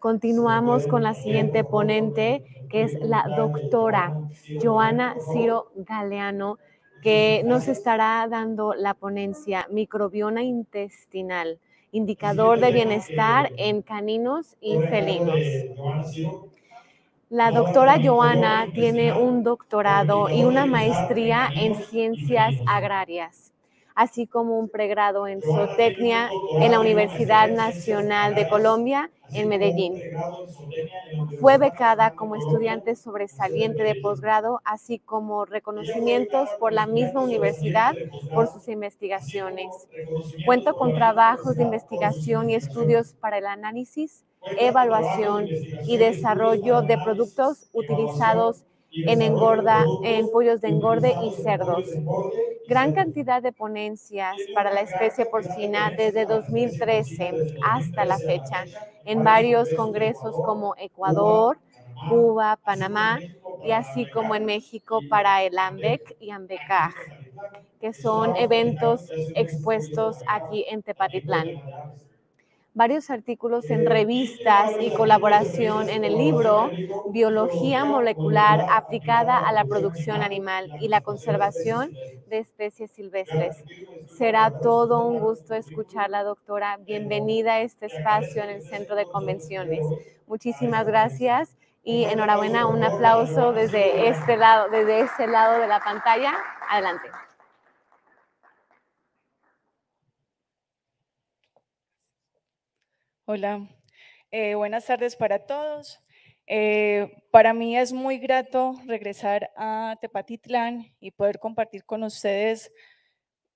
Continuamos con la siguiente ponente, que es la doctora Joana Ciro Galeano, que nos estará dando la ponencia Microbiona Intestinal, Indicador de Bienestar en Caninos y Felinos. La doctora Joana tiene un doctorado y una maestría en ciencias agrarias así como un pregrado en zootecnia en la Universidad Nacional de Colombia en Medellín. Fue becada como estudiante sobresaliente de posgrado, así como reconocimientos por la misma universidad por sus investigaciones. Cuento con trabajos de investigación y estudios para el análisis, evaluación y desarrollo de productos utilizados en engorda, en pollos de engorde y cerdos. Gran cantidad de ponencias para la especie porcina desde 2013 hasta la fecha en varios congresos como Ecuador, Cuba, Panamá y así como en México para el AMBEC y AMBECAG, que son eventos expuestos aquí en Tepatitlán varios artículos en eh, revistas y colaboración en el libro Biología molecular aplicada a la producción animal y la conservación de especies silvestres. Será todo un gusto escucharla, doctora. Bienvenida a este espacio en el Centro de Convenciones. Muchísimas gracias y enhorabuena, un aplauso desde este lado, desde este lado de la pantalla. Adelante. Hola, eh, buenas tardes para todos. Eh, para mí es muy grato regresar a Tepatitlán y poder compartir con ustedes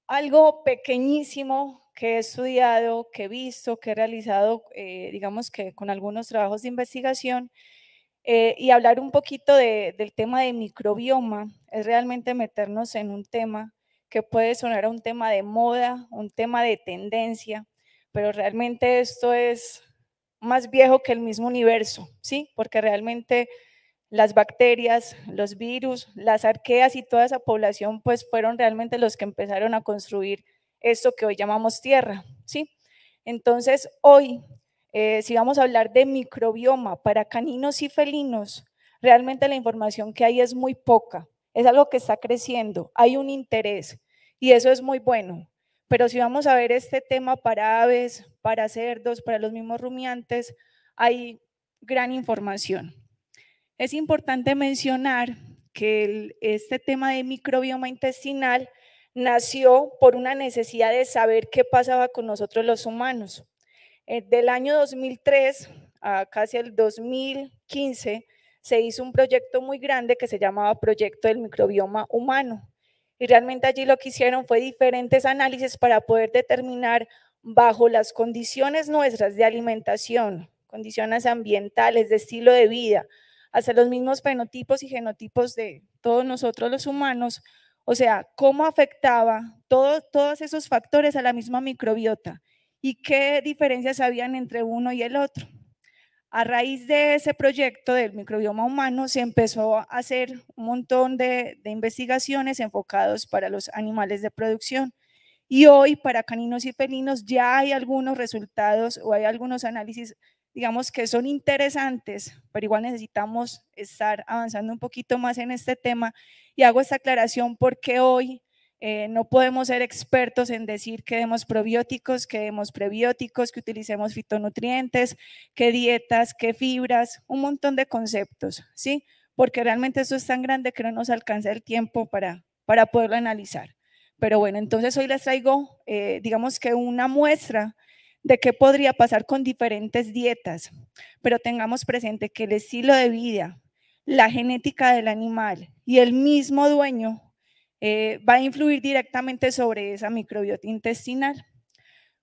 algo pequeñísimo que he estudiado, que he visto, que he realizado, eh, digamos que con algunos trabajos de investigación, y hablar un poquito del tema de microbioma, es realmente meternos en un tema que puede sonar a un tema de moda, un tema de tendencia, pero realmente esto es más viejo que el mismo universo, ¿sí? Porque realmente las bacterias, los virus, las arqueas y toda esa población, pues fueron realmente los que empezaron a construir esto que hoy llamamos tierra, ¿sí? Entonces, hoy, eh, si vamos a hablar de microbioma para caninos y felinos, realmente la información que hay es muy poca, es algo que está creciendo, hay un interés y eso es muy bueno. Pero si vamos a ver este tema para aves, para cerdos, para los mismos rumiantes, hay gran información. Es importante mencionar que este tema de microbioma intestinal nació por una necesidad de saber qué pasaba con nosotros los humanos. Eh, del año 2003 a casi el 2015 se hizo un proyecto muy grande que se llamaba Proyecto del Microbioma Humano. Y realmente allí lo que hicieron fue diferentes análisis para poder determinar bajo las condiciones nuestras de alimentación, condiciones ambientales, de estilo de vida, hasta los mismos fenotipos y genotipos de todos nosotros los humanos, o sea, cómo afectaba todos esos factores a la misma microbiota y qué diferencias habían entre uno y el otro. A raíz de ese proyecto del microbioma humano se empezó a hacer un montón de, investigaciones enfocados para los animales de producción. Y hoy para caninos y felinos ya hay algunos resultados o hay algunos análisis, digamos, que son interesantes, pero igual necesitamos estar avanzando un poquito más en este tema. Y hago esta aclaración porque hoy eh, no podemos ser expertos en decir que demos probióticos, que demos prebióticos, que utilicemos fitonutrientes, qué dietas, qué fibras, un montón de conceptos, ¿sí? Porque realmente eso es tan grande que no nos alcanza el tiempo para, para poderlo analizar. Pero bueno, entonces hoy les traigo, eh, digamos que una muestra de qué podría pasar con diferentes dietas, pero tengamos presente que el estilo de vida, la genética del animal y el mismo dueño eh, va a influir directamente sobre esa microbiota intestinal.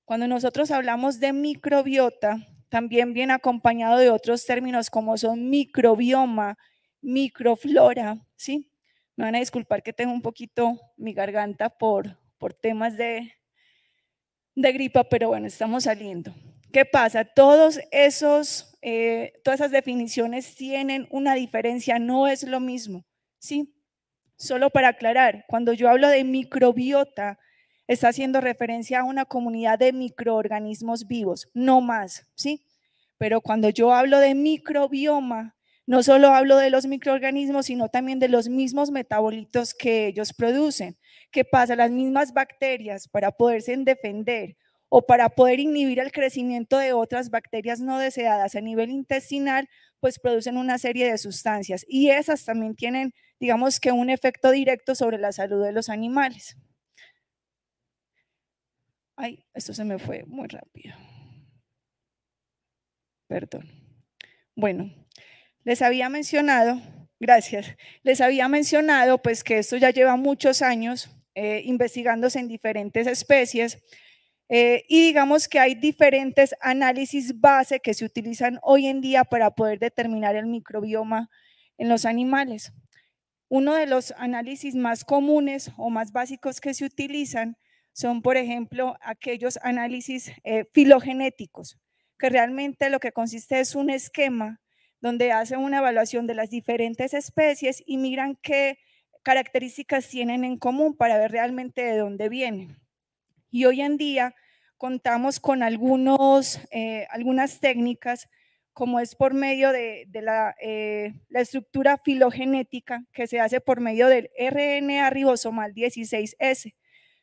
Cuando nosotros hablamos de microbiota, también viene acompañado de otros términos como son microbioma, microflora, ¿sí? Me van a disculpar que tengo un poquito mi garganta por, por temas de, gripa, pero bueno, estamos saliendo. ¿Qué pasa? Todos esos, eh, todas esas definiciones tienen una diferencia, no es lo mismo, ¿sí? solo para aclarar, cuando yo hablo de microbiota, está haciendo referencia a una comunidad de microorganismos vivos, no más, ¿sí? Pero cuando yo hablo de microbioma, no solo hablo de los microorganismos, sino también de los mismos metabolitos que ellos producen. ¿Qué pasa? Las mismas bacterias para poderse defender o para poder inhibir el crecimiento de otras bacterias no deseadas a nivel intestinal, pues producen una serie de sustancias y esas también tienen digamos que un efecto directo sobre la salud de los animales. Ay, esto se me fue muy rápido. Perdón. Bueno, les había mencionado, gracias, les había mencionado pues que esto ya lleva muchos años eh, investigándose en diferentes especies eh, y digamos que hay diferentes análisis base que se utilizan hoy en día para poder determinar el microbioma en los animales. Uno de los análisis más comunes o más básicos que se utilizan son, por ejemplo, aquellos análisis eh, filogenéticos, que realmente lo que consiste es un esquema donde hacen una evaluación de las diferentes especies y miran qué características tienen en común para ver realmente de dónde vienen. Y hoy en día contamos con algunos, eh, algunas técnicas como es por medio de, eh, la, estructura filogenética que se hace por medio del RNA ribosomal 16S.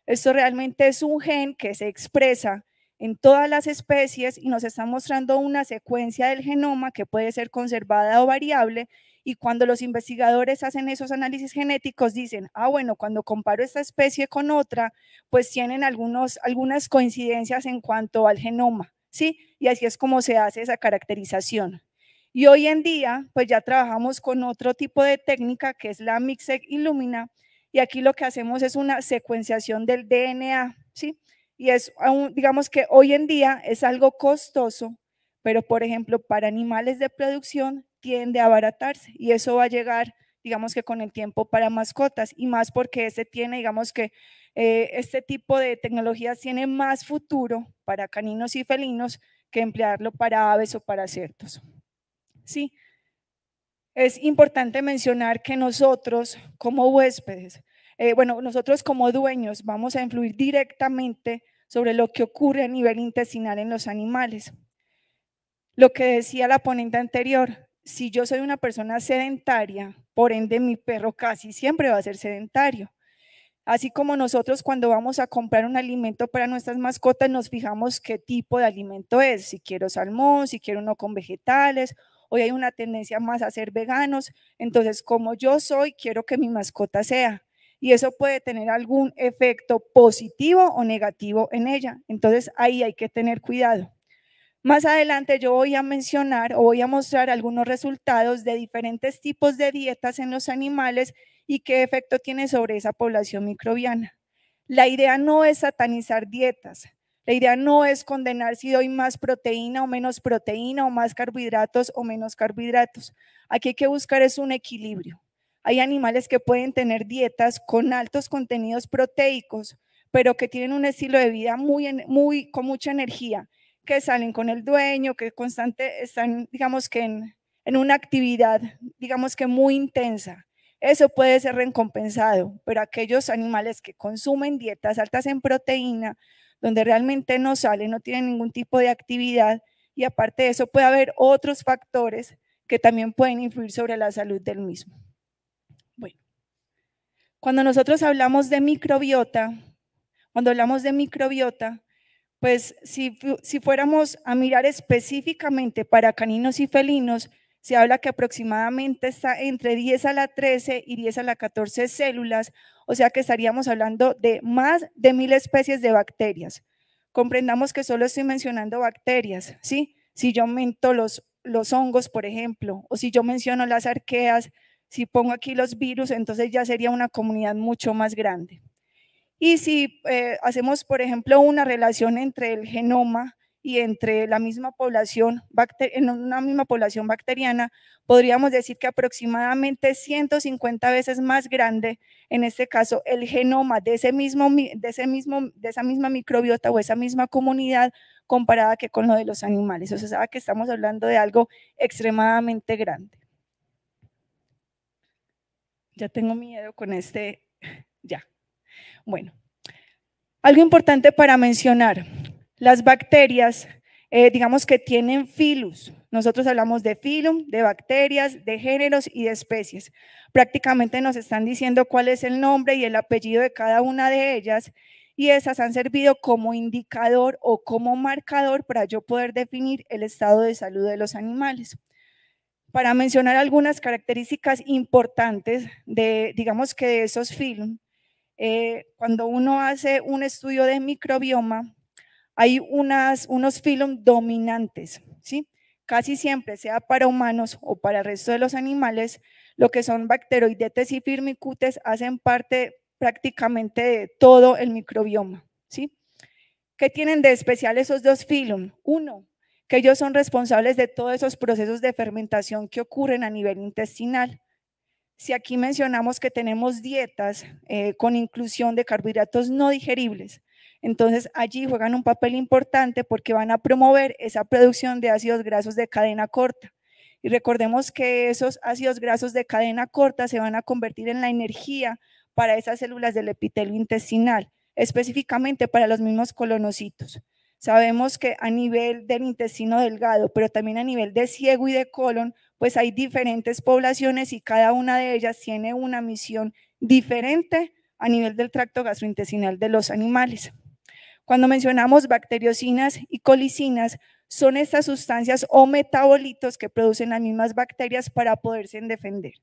Esto realmente es un gen que se expresa en todas las especies y nos está mostrando una secuencia del genoma que puede ser conservada o variable. Y cuando los investigadores hacen esos análisis genéticos, dicen, ah, bueno, cuando comparo esta especie con otra, pues tienen algunos, algunas coincidencias en cuanto al genoma ¿sí? Y así es como se hace esa caracterización. Y hoy en día, pues ya trabajamos con otro tipo de técnica que es la Mixec Illumina, y aquí lo que hacemos es una secuenciación del DNA, ¿sí? Y es, digamos que hoy en día es algo costoso, pero por ejemplo, para animales de producción tiende a abaratarse y eso va a llegar digamos que con el tiempo para mascotas y más porque este tiene, digamos que eh, este tipo de tecnologías tiene más futuro para caninos y felinos que emplearlo para aves o para ciertos. Sí, es importante mencionar que nosotros como huéspedes, eh, bueno, nosotros como dueños vamos a influir directamente sobre lo que ocurre a nivel intestinal en los animales. Lo que decía la ponente anterior, si yo soy una persona sedentaria, por ende, mi perro casi siempre va a ser sedentario. Así como nosotros cuando vamos a comprar un alimento para nuestras mascotas, nos fijamos qué tipo de alimento es, si quiero salmón, si quiero uno con vegetales. Hoy hay una tendencia más a ser veganos, entonces como yo soy, quiero que mi mascota sea y eso puede tener algún efecto positivo o negativo en ella. Entonces ahí hay que tener cuidado. Más adelante yo voy a mencionar o voy a mostrar algunos resultados de diferentes tipos de dietas en los animales y qué efecto tiene sobre esa población microbiana. La idea no es satanizar dietas, la idea no es condenar si doy más proteína o menos proteína o más carbohidratos o menos carbohidratos. Aquí hay que buscar es un equilibrio. Hay animales que pueden tener dietas con altos contenidos proteicos, pero que tienen un estilo de vida muy, con mucha energía que salen con el dueño, que constante están, digamos que en, en una actividad, digamos que muy intensa. Eso puede ser recompensado, pero aquellos animales que consumen dietas altas en proteína, donde realmente no salen, no tienen ningún tipo de actividad, y aparte de eso puede haber otros factores que también pueden influir sobre la salud del mismo. Bueno, cuando nosotros hablamos de microbiota, cuando hablamos de microbiota, pues si, fuéramos a mirar específicamente para caninos y felinos, se habla que aproximadamente está entre 10 a la 13 y 10 a la 14 células, o sea que estaríamos hablando de más de mil especies de bacterias. Comprendamos que solo estoy mencionando bacterias, ¿sí? Si yo aumento los hongos, por ejemplo, o si yo menciono las arqueas, si pongo aquí los virus, entonces ya sería una comunidad mucho más grande. Y si eh, hacemos, por ejemplo, una relación entre el genoma y entre la misma población, en una misma población bacteriana, podríamos decir que aproximadamente 150 veces más grande, en este caso, el genoma de, de, ese mismo, de esa misma microbiota o esa misma comunidad comparada que con lo de los animales. O sea, que estamos hablando de algo extremadamente grande. Ya tengo miedo con este, ya. Bueno, algo importante para mencionar, las bacterias, eh, digamos que tienen filus. Nosotros hablamos de filum, de bacterias, de géneros y de especies. Prácticamente nos están diciendo cuál es el nombre y el apellido de cada una de ellas y esas han servido como indicador o como marcador para yo poder definir el estado de salud de los animales. Para mencionar algunas características importantes de, digamos que de esos filum, eh, cuando uno hace un estudio de microbioma, hay unos filum dominantes, ¿sí? Casi siempre, sea para humanos o para el resto de los animales, lo que son bacteroidetes y firmicutes hacen parte prácticamente de todo el microbioma, ¿sí? ¿Qué tienen de especial esos dos filum? Uno, que ellos son responsables de todos esos procesos de fermentación que ocurren a nivel intestinal si aquí mencionamos que tenemos dietas eh, con inclusión de carbohidratos no digeribles, entonces allí juegan un papel importante porque van a promover esa producción de ácidos grasos de cadena corta. Y recordemos que esos ácidos grasos de cadena corta se van a convertir en la energía para esas células del epitelio intestinal, específicamente para los mismos colonocitos. Sabemos que a nivel del intestino delgado, pero también a nivel de ciego y de colon, pues hay diferentes poblaciones y cada una de ellas tiene una misión diferente a nivel del tracto gastrointestinal de los animales. Cuando mencionamos bacteriocinas y colicinas, son estas sustancias o metabolitos que producen las mismas bacterias para poderse defender.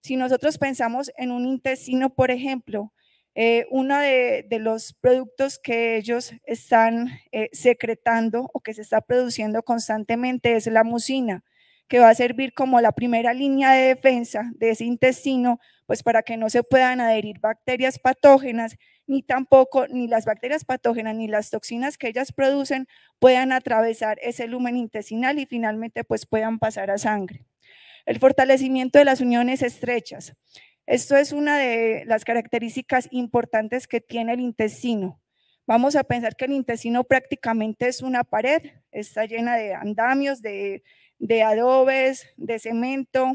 Si nosotros pensamos en un intestino, por ejemplo, eh, uno de, los productos que ellos están eh, secretando o que se está produciendo constantemente es la mucina que va a servir como la primera línea de defensa de ese intestino, pues para que no se puedan adherir bacterias patógenas, ni tampoco ni las bacterias patógenas ni las toxinas que ellas producen puedan atravesar ese lumen intestinal y finalmente pues puedan pasar a sangre. El fortalecimiento de las uniones estrechas. Esto es una de las características importantes que tiene el intestino. Vamos a pensar que el intestino prácticamente es una pared, está llena de andamios, de de adobes, de cemento,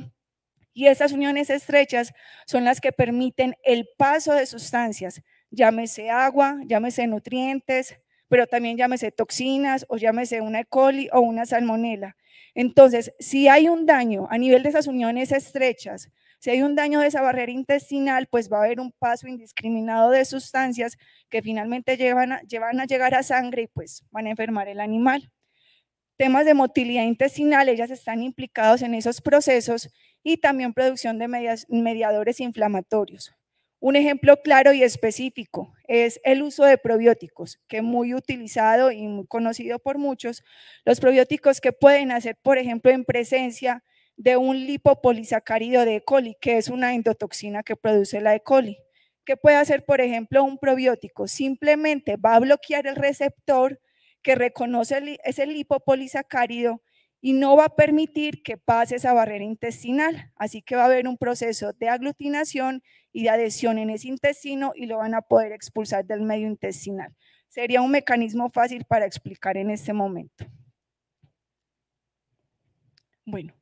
y esas uniones estrechas son las que permiten el paso de sustancias, llámese agua, llámese nutrientes, pero también llámese toxinas o llámese una E. coli o una salmonela. Entonces, si hay un daño a nivel de esas uniones estrechas, si hay un daño de esa barrera intestinal, pues va a haber un paso indiscriminado de sustancias que finalmente llevan a, llevan a llegar a sangre y pues van a enfermar el animal temas de motilidad intestinal, ellas están implicados en esos procesos y también producción de mediadores inflamatorios. Un ejemplo claro y específico es el uso de probióticos, que muy utilizado y conocido por muchos, los probióticos que pueden hacer, por ejemplo, en presencia de un lipopolisacárido de E. coli, que es una endotoxina que produce la E. coli. ¿Qué puede hacer, por ejemplo, un probiótico? Simplemente va a bloquear el receptor que reconoce ese es el lipopolisacárido y no va a permitir que pase esa barrera intestinal. Así que va a haber un proceso de aglutinación y de adhesión en ese intestino y lo van a poder expulsar del medio intestinal. Sería un mecanismo fácil para explicar en este momento. Bueno,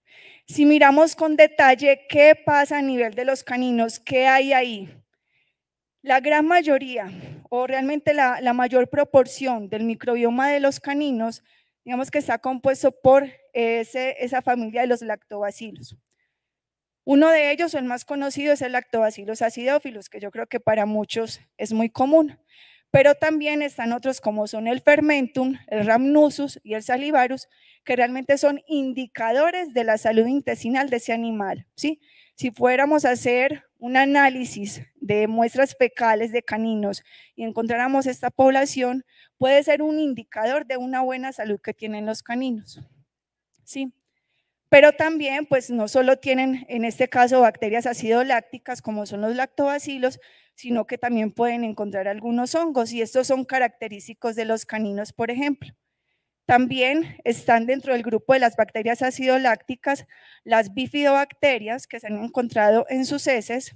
si miramos con detalle qué pasa a nivel de los caninos, qué hay ahí. La gran mayoría, o realmente la, mayor proporción del microbioma de los caninos, digamos que está compuesto por esa familia de los lactobacilos. Uno de ellos, el más conocido, es el lactobacilos acidófilos, que yo creo que para muchos es muy común. Pero también están otros como son el fermentum, el rhamnusus y el salivarus, que realmente son indicadores de la salud intestinal de ese animal. ¿sí? Si fuéramos a hacer un análisis de muestras fecales de caninos y encontráramos esta población, puede ser un indicador de una buena salud que tienen los caninos. ¿Sí? Pero también, pues no solo tienen en este caso bacterias lácticas como son los lactobacilos, sino que también pueden encontrar algunos hongos y estos son característicos de los caninos, por ejemplo. También están dentro del grupo de las bacterias ácido lácticas las bifidobacterias que se han encontrado en sus heces.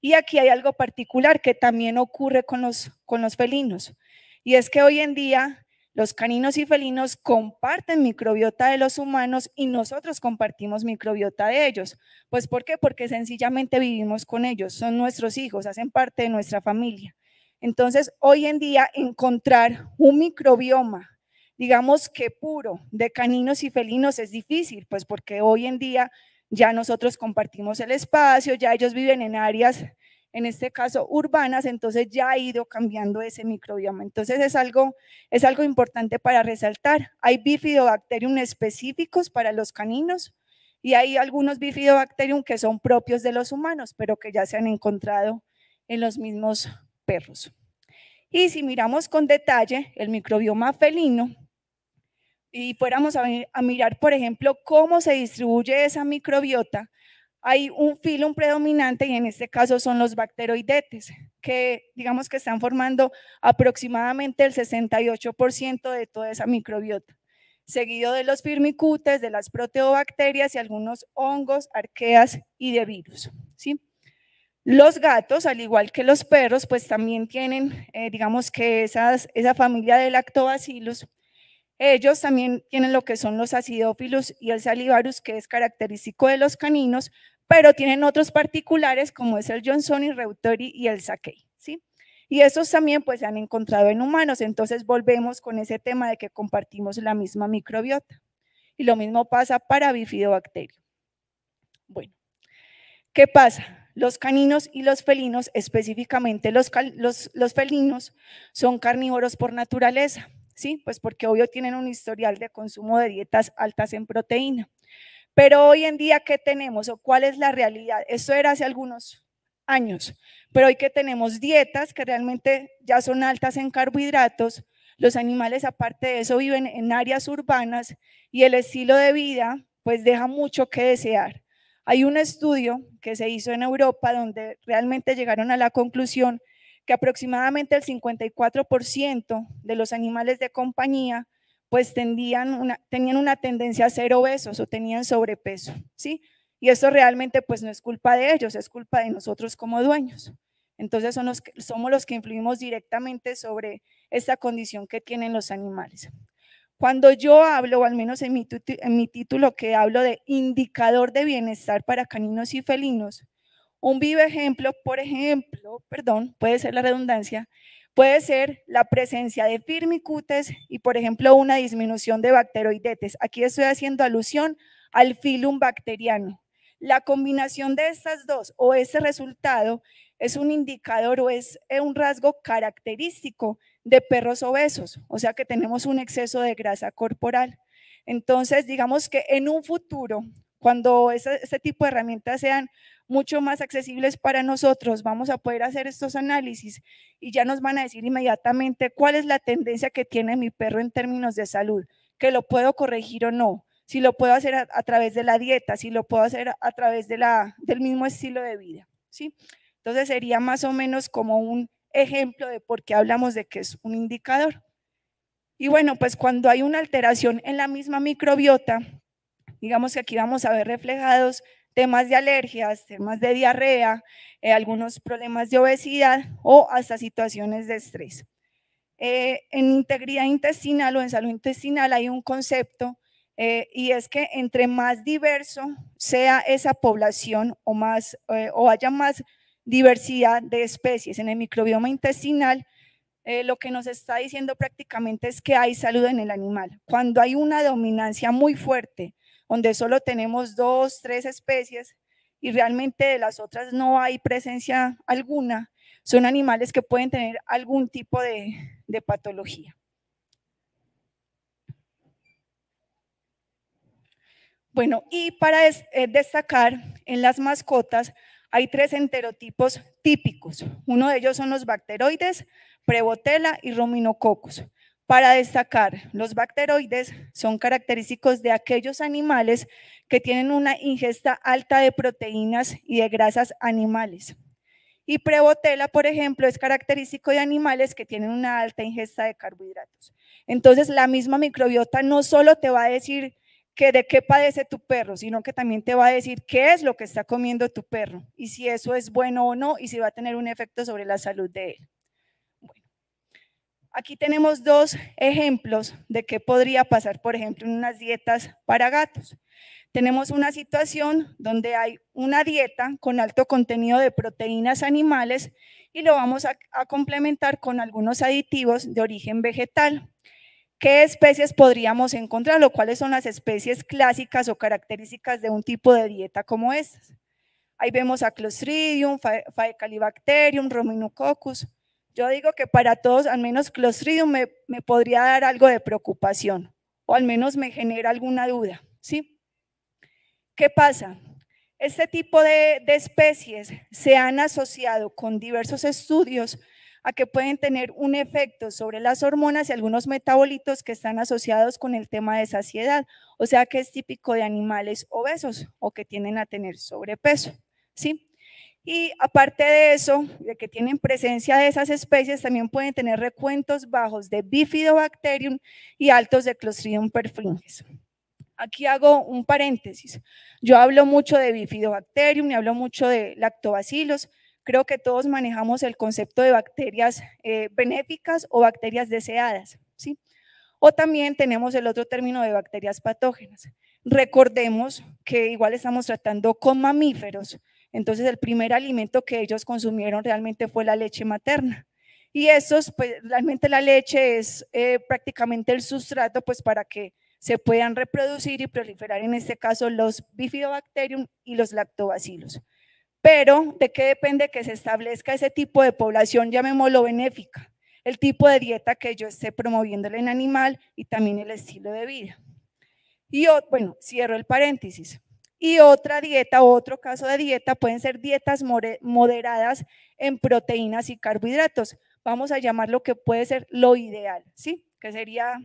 Y aquí hay algo particular que también ocurre con los, con los felinos. Y es que hoy en día los caninos y felinos comparten microbiota de los humanos y nosotros compartimos microbiota de ellos. Pues ¿por qué? Porque sencillamente vivimos con ellos, son nuestros hijos, hacen parte de nuestra familia. Entonces, hoy en día encontrar un microbioma digamos que puro de caninos y felinos es difícil, pues porque hoy en día ya nosotros compartimos el espacio, ya ellos viven en áreas, en este caso urbanas, entonces ya ha ido cambiando ese microbioma. Entonces es algo, es algo importante para resaltar. Hay bifidobacterium específicos para los caninos y hay algunos bifidobacterium que son propios de los humanos, pero que ya se han encontrado en los mismos perros. Y si miramos con detalle el microbioma felino, y fuéramos a, mirar, por ejemplo, cómo se distribuye esa microbiota, hay un filum predominante y en este caso son los bacteroidetes, que digamos que están formando aproximadamente el 68% de toda esa microbiota, seguido de los firmicutes, de las proteobacterias y algunos hongos, arqueas y de virus. ¿sí? Los gatos, al igual que los perros, pues también tienen, eh, digamos que esa familia de lactobacillus, ellos también tienen lo que son los acidófilos y el salivarus, que es característico de los caninos, pero tienen otros particulares como es el Johnson y y el Sakei, ¿sí? Y esos también pues se han encontrado en humanos, entonces volvemos con ese tema de que compartimos la misma microbiota. Y lo mismo pasa para bifidobacterio. Bueno, ¿qué pasa? Los caninos y los felinos, específicamente los felinos, son carnívoros por naturaleza. ¿sí? Pues porque obvio tienen un historial de consumo de dietas altas en proteína. Pero hoy en día, ¿qué tenemos o cuál es la realidad? Esto era hace algunos años, pero hoy que tenemos dietas que realmente ya son altas en carbohidratos, los animales aparte de eso viven en áreas urbanas y el estilo de vida pues deja mucho que desear. Hay un estudio que se hizo en Europa donde realmente llegaron a la conclusión aproximadamente el 54% de los animales de compañía pues tendían una, tenían una tendencia a ser obesos o tenían sobrepeso, ¿sí? Y eso realmente pues no es culpa de ellos, es culpa de nosotros como dueños. Entonces somos los que influimos directamente sobre esta condición que tienen los animales. Cuando yo hablo, o al menos en mi título que hablo de indicador de bienestar para caninos y felinos, un vivo ejemplo, por ejemplo, perdón, puede ser la redundancia, puede ser la presencia de firmicutes y, por ejemplo, una disminución de bacteroidetes. Aquí estoy haciendo alusión al filum bacteriano. La combinación de estas dos o ese resultado es un indicador o es eh, un rasgo característico de perros obesos, o sea que tenemos un exceso de grasa corporal. Entonces, digamos que en un futuro cuando ese, este tipo de herramientas sean mucho más accesibles para nosotros, vamos a poder hacer estos análisis y ya nos van a decir inmediatamente cuál es la tendencia que tiene mi perro en términos de salud, que lo puedo corregir o no, si lo puedo hacer a, través de la dieta, si lo puedo hacer a, través de del mismo estilo de vida. ¿sí? Entonces sería más o menos como un ejemplo de por qué hablamos de que es un indicador. Y bueno, pues cuando hay una alteración en la misma microbiota, Digamos que aquí vamos a ver reflejados temas de alergias, temas de diarrea, eh, algunos problemas de obesidad o hasta situaciones de estrés. Eh, en integridad intestinal o en salud intestinal hay un concepto eh, y es que entre más diverso sea esa población o, más, o haya más diversidad de especies en el microbioma intestinal, lo que nos está diciendo prácticamente es que hay salud en el animal. Cuando hay una dominancia muy fuerte donde solo tenemos dos, tres especies y realmente de las otras no hay presencia alguna, son animales que pueden tener algún tipo de, patología. Bueno, y para eh, destacar en las mascotas hay tres enterotipos típicos. Uno de ellos son los bacteroides, prebotela y Ruminococcus. Para destacar, los bacteroides son característicos de aquellos animales que tienen una ingesta alta de proteínas y de grasas animales. Y prebotela, por ejemplo, es característico de animales que tienen una alta ingesta de carbohidratos. Entonces, la misma microbiota no solo te va a decir que de qué padece tu perro, sino que también te va a decir qué es lo que está comiendo tu perro y si eso es bueno o no y si va a tener un efecto sobre la salud de él. Aquí tenemos dos ejemplos de qué podría pasar, por ejemplo, en unas dietas para gatos. Tenemos una situación donde hay una dieta con alto contenido de proteínas animales y lo vamos a, complementar con algunos aditivos de origen vegetal. ¿Qué especies podríamos encontrar o cuáles son las especies clásicas o características de un tipo de dieta como estas? Ahí vemos a Clostridium, Faecalibacterium, Rominococcus, yo digo que para todos, al menos Clostridium me, podría dar algo de preocupación o al menos me genera alguna duda, ¿sí? ¿Qué pasa? Este tipo de, de, especies se han asociado con diversos estudios a que pueden tener un efecto sobre las hormonas y algunos metabolitos que están asociados con el tema de saciedad, o sea que es típico de animales obesos o que tienden a tener sobrepeso, ¿sí? Y aparte de eso, de que tienen presencia de esas especies, también pueden tener recuentos bajos de Bifidobacterium y altos de Clostridium perfringes. Aquí hago un paréntesis. Yo hablo mucho de Bifidobacterium y hablo mucho de lactobacilos. Creo que todos manejamos el concepto de bacterias eh, benéficas o bacterias deseadas, ¿sí? O también tenemos el otro término de bacterias patógenas. Recordemos que igual estamos tratando con mamíferos entonces el primer alimento que ellos consumieron realmente fue la leche materna. Y eso, pues realmente la leche es eh, prácticamente el sustrato pues para que se puedan reproducir y proliferar en este caso los bifidobacterium y los lactobacilos. Pero ¿de qué depende que se establezca ese tipo de población, llamémoslo benéfica? El tipo de dieta que yo esté promoviendo en animal y también el estilo de vida. Y yo bueno, cierro el paréntesis. Y otra dieta, otro caso de dieta, pueden ser dietas moderadas en proteínas y carbohidratos. Vamos a llamar lo que puede ser lo ideal, ¿sí? Que sería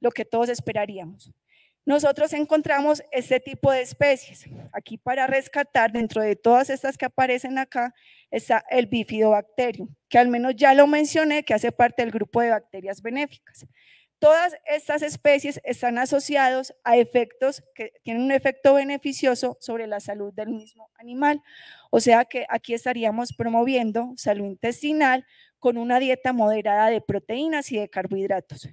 lo que todos esperaríamos. Nosotros encontramos este tipo de especies. Aquí para rescatar, dentro de todas estas que aparecen acá, está el bifidobacterium, que al menos ya lo mencioné, que hace parte del grupo de bacterias benéficas. Todas estas especies están asociadas a efectos que tienen un efecto beneficioso sobre la salud del mismo animal. O sea que aquí estaríamos promoviendo salud intestinal con una dieta moderada de proteínas y de carbohidratos.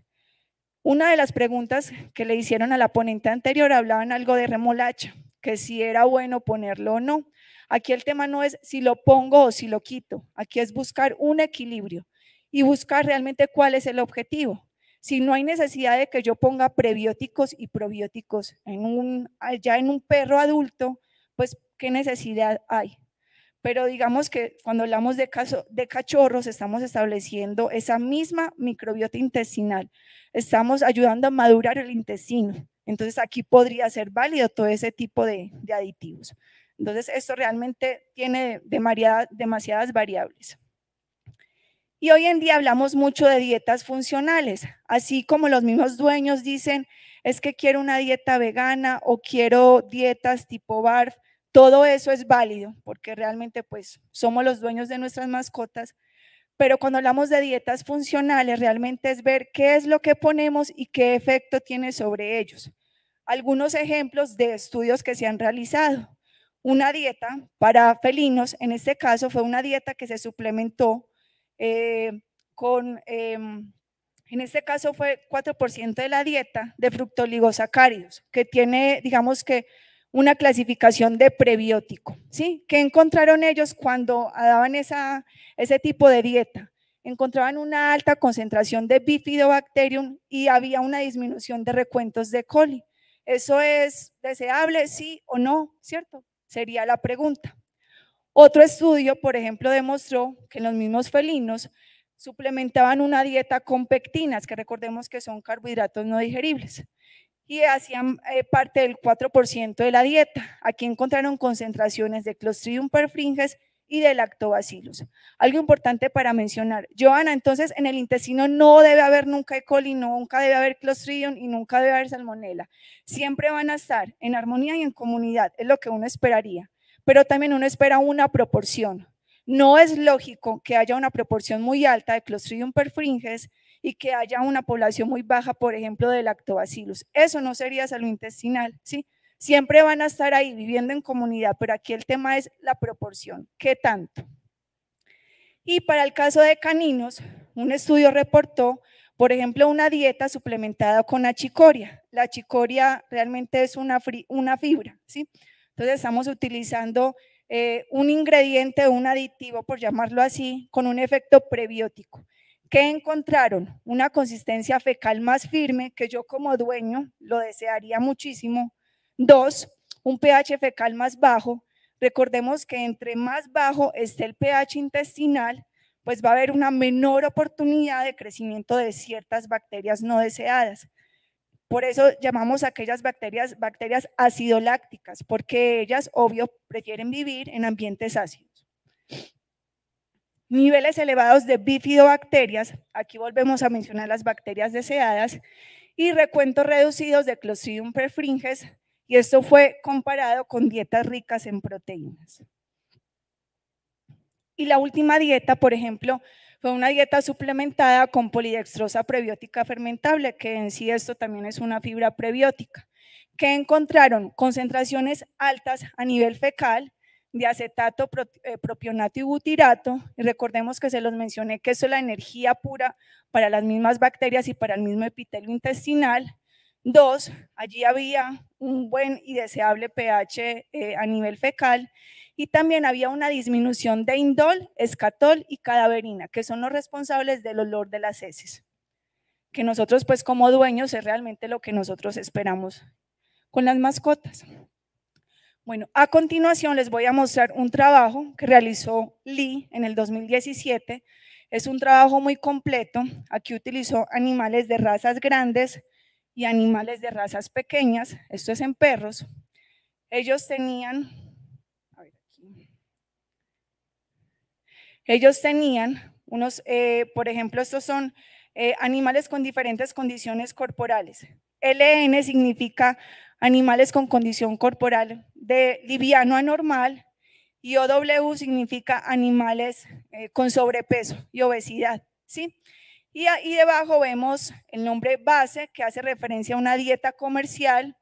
Una de las preguntas que le hicieron a la ponente anterior hablaban algo de remolacha, que si era bueno ponerlo o no. Aquí el tema no es si lo pongo o si lo quito, aquí es buscar un equilibrio y buscar realmente cuál es el objetivo si no hay necesidad de que yo ponga prebióticos y probióticos en ya en un perro adulto, pues qué necesidad hay. Pero digamos que cuando hablamos de, cachorros, estamos estableciendo esa misma microbiota intestinal. Estamos ayudando a madurar el intestino. Entonces aquí podría ser válido todo ese tipo de, aditivos. Entonces esto realmente tiene demasiadas variables. Y hoy en día hablamos mucho de dietas funcionales, así como los mismos dueños dicen, es que quiero una dieta vegana o quiero dietas tipo BARF, todo eso es válido porque realmente pues somos los dueños de nuestras mascotas, pero cuando hablamos de dietas funcionales realmente es ver qué es lo que ponemos y qué efecto tiene sobre ellos. Algunos ejemplos de estudios que se han realizado. Una dieta para felinos, en este caso fue una dieta que se suplementó eh, con, em, en este caso fue 4% de la dieta de fructoligosacáridos, que tiene, digamos que, una clasificación de prebiótico, ¿sí? ¿Qué encontraron ellos cuando daban esa, ese tipo de dieta? Encontraban una alta concentración de bifidobacterium y había una disminución de recuentos de coli. ¿Eso es deseable, sí o no? ¿Cierto? Sería la pregunta. Otro estudio, por ejemplo, demostró que los mismos felinos suplementaban una dieta con pectinas, que recordemos que son carbohidratos no digeribles, y hacían eh, parte del 4% de la dieta. Aquí encontraron concentraciones de Clostridium perfringes y de lactobacillus. Algo importante para mencionar. Joana, entonces en el intestino no debe haber nunca E. coli, nunca debe haber Clostridium y nunca debe haber Salmonella. Siempre van a estar en armonía y en comunidad, es lo que uno esperaría pero también uno espera una proporción. No es lógico que haya una proporción muy alta de Clostridium perfringes y que haya una población muy baja, por ejemplo, de lactobacillus. Eso no sería salud intestinal, ¿sí? Siempre van a estar ahí viviendo en comunidad, pero aquí el tema es la proporción. ¿Qué tanto? Y para el caso de caninos, un estudio reportó, por ejemplo, una dieta suplementada con achicoria. La achicoria realmente es una, una fibra, ¿sí? Entonces estamos utilizando eh, un ingrediente, un aditivo, por llamarlo así, con un efecto prebiótico. ¿Qué encontraron? Una consistencia fecal más firme, que yo como dueño lo desearía muchísimo. Dos, un pH fecal más bajo. Recordemos que entre más bajo esté el pH intestinal, pues va a haber una menor oportunidad de crecimiento de ciertas bacterias no deseadas. Por eso llamamos a aquellas bacterias bacterias acidolácticas, porque ellas, obvio, prefieren vivir en ambientes ácidos. Niveles elevados de bifidobacterias, aquí volvemos a mencionar las bacterias deseadas, y recuentos reducidos de Clostridium perfringes, y esto fue comparado con dietas ricas en proteínas. Y la última dieta, por ejemplo, fue una dieta suplementada con polidextrosa prebiótica fermentable, que en sí esto también es una fibra prebiótica. que encontraron? Concentraciones altas a nivel fecal de acetato, eh, propionato y butirato. Y recordemos que se los mencioné que eso es la energía pura para las mismas bacterias y para el mismo epitelio intestinal. Dos, allí había un buen y deseable pH eh, a nivel fecal y también había una disminución de indol, escatol y cadaverina, que son los responsables del olor de las heces, que nosotros pues como dueños es realmente lo que nosotros esperamos con las mascotas. Bueno, a continuación les voy a mostrar un trabajo que realizó Lee en el 2017. Es un trabajo muy completo. Aquí utilizó animales de razas grandes y animales de razas pequeñas. Esto es en perros. Ellos tenían Ellos tenían unos, eh, por ejemplo, estos son eh, animales con diferentes condiciones corporales. LN significa animales con condición corporal de liviano a normal y OW significa animales eh, con sobrepeso y obesidad, ¿sí? Y ahí debajo vemos el nombre base que hace referencia a una dieta comercial.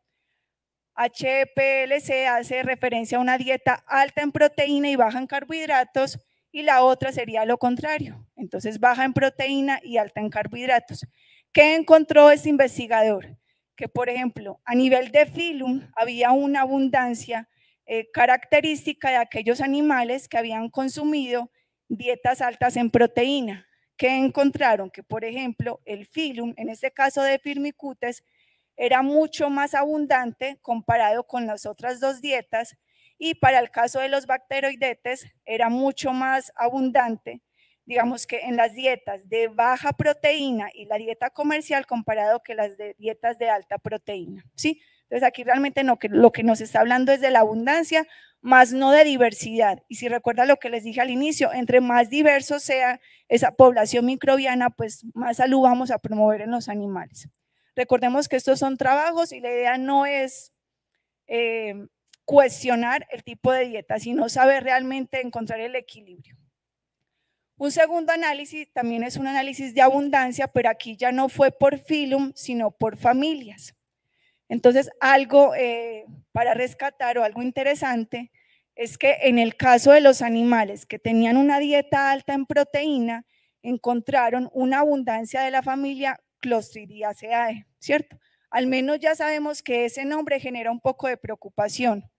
HPLC hace referencia a una dieta alta en proteína y baja en carbohidratos y la otra sería lo contrario. Entonces, baja en proteína y alta en carbohidratos. ¿Qué encontró este investigador? Que, por ejemplo, a nivel de filum había una abundancia eh, característica de aquellos animales que habían consumido dietas altas en proteína. ¿Qué encontraron? Que, por ejemplo, el filum, en este caso de firmicutes, era mucho más abundante comparado con las otras dos dietas y para el caso de los bacteroidetes era mucho más abundante. Digamos que en las dietas de baja proteína y la dieta comercial comparado que las de dietas de alta proteína, ¿sí? Entonces aquí realmente no, que lo que nos está hablando es de la abundancia, más no de diversidad. Y si recuerda lo que les dije al inicio, entre más diverso sea esa población microbiana, pues más salud vamos a promover en los animales. Recordemos que estos son trabajos y la idea no es eh, cuestionar el tipo de dieta, sino saber realmente encontrar el equilibrio. Un segundo análisis también es un análisis de abundancia, pero aquí ya no fue por filum, sino por familias. Entonces, algo eh, para rescatar o algo interesante es que en el caso de los animales que tenían una dieta alta en proteína, encontraron una abundancia de la familia Clostridiaceae, ¿cierto? Al menos ya sabemos que ese nombre genera un poco de preocupación.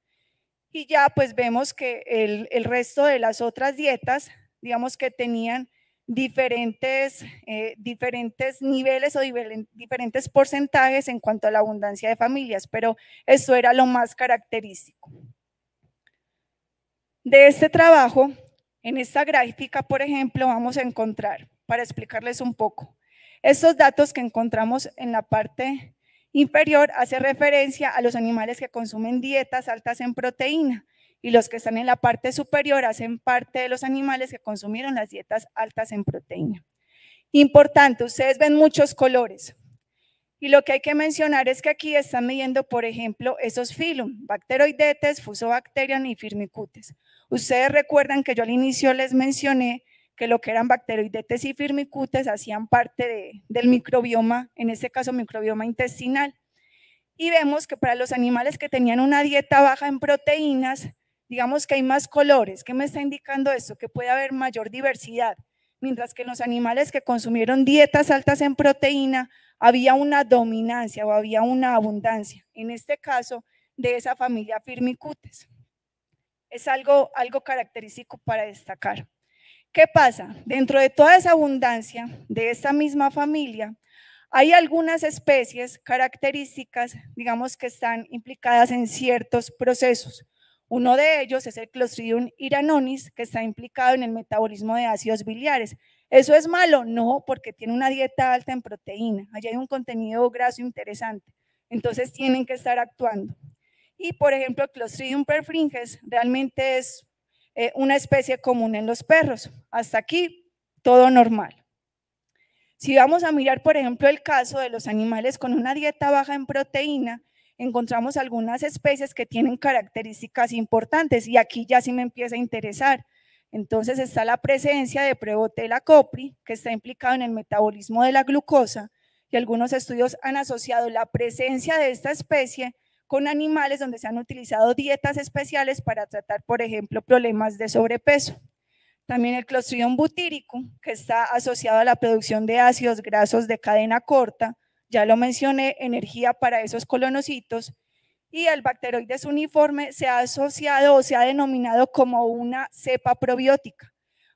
Y ya pues vemos que el, resto de las otras dietas, digamos que tenían diferentes, eh, diferentes niveles o diferentes porcentajes en cuanto a la abundancia de familias, pero eso era lo más característico. De este trabajo, en esta gráfica, por ejemplo, vamos a encontrar, para explicarles un poco, estos datos que encontramos en la parte inferior hace referencia a los animales que consumen dietas altas en proteína y los que están en la parte superior hacen parte de los animales que consumieron las dietas altas en proteína. Importante, ustedes ven muchos colores. Y lo que hay que mencionar es que aquí están midiendo, por ejemplo, esos filum, bacteroidetes, fusobacterian y firmicutes. Ustedes recuerdan que yo al inicio les mencioné que lo que eran bacteroidetes y firmicutes hacían parte del microbioma, en este caso microbioma intestinal. Y vemos que para los animales que tenían una dieta baja en proteínas, digamos que hay más colores. ¿Qué me está indicando esto? Que puede haber mayor diversidad. Mientras que en los animales que consumieron dietas altas en proteína, había una dominancia o había una abundancia, en este caso, de esa familia firmicutes. Es algo, algo característico para destacar. ¿Qué pasa? Dentro de toda esa abundancia de esta misma familia, hay algunas especies características, digamos, que están implicadas en ciertos procesos. Uno de ellos es el Clostridium iranonis, que está implicado en el metabolismo de ácidos biliares. ¿Eso es malo? No, porque tiene una dieta alta en proteína. Allí hay un contenido graso interesante. Entonces tienen que estar actuando. Y, por ejemplo, Clostridium perfringes realmente es eh, una especie común en los perros. Hasta aquí, todo normal. Si vamos a mirar, por ejemplo, el caso de los animales con una dieta baja en proteína, encontramos algunas especies que tienen características importantes y aquí ya sí me empieza a interesar. Entonces está la presencia de prebotela copri, que está implicado en el metabolismo de la glucosa, y algunos estudios han asociado la presencia de esta especie con animales donde se han utilizado dietas especiales para tratar, por ejemplo, problemas de sobrepeso. También el clostridium butírico, que está asociado a la producción de ácidos grasos de cadena corta, ya lo mencioné, energía para esos colonocitos, y el bacteroides uniforme se ha asociado o se ha denominado como una cepa probiótica.